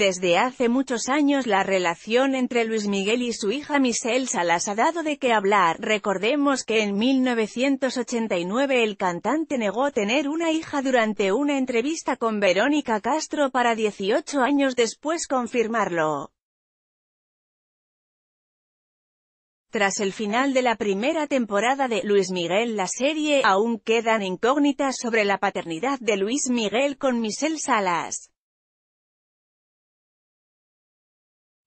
Desde hace muchos años la relación entre Luis Miguel y su hija Michelle Salas ha dado de qué hablar. Recordemos que en 1989 el cantante negó tener una hija durante una entrevista con Verónica Castro para 18 años después confirmarlo. Tras el final de la primera temporada de Luis Miguel la serie, aún quedan incógnitas sobre la paternidad de Luis Miguel con Michelle Salas.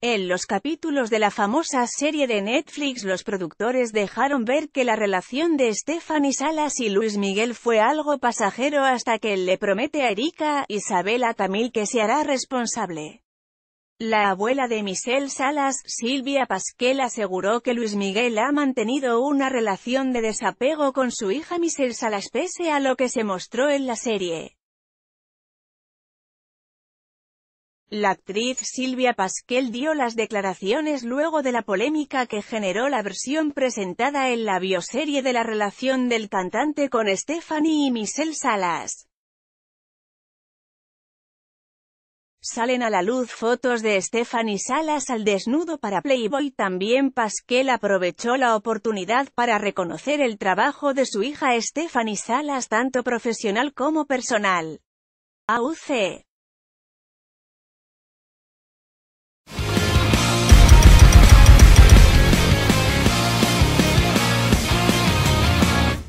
En los capítulos de la famosa serie de Netflix los productores dejaron ver que la relación de Stephanie Salas y Luis Miguel fue algo pasajero hasta que él le promete a Erika, Isabela Camil que se hará responsable. La abuela de Michelle Salas, Silvia Pasquel aseguró que Luis Miguel ha mantenido una relación de desapego con su hija Michelle Salas pese a lo que se mostró en la serie. La actriz Silvia Pasquel dio las declaraciones luego de la polémica que generó la versión presentada en la bioserie de la relación del cantante con Stephanie y Michelle Salas. Salen a la luz fotos de Stephanie Salas al desnudo para Playboy. También Pasquel aprovechó la oportunidad para reconocer el trabajo de su hija Stephanie Salas tanto profesional como personal. AUC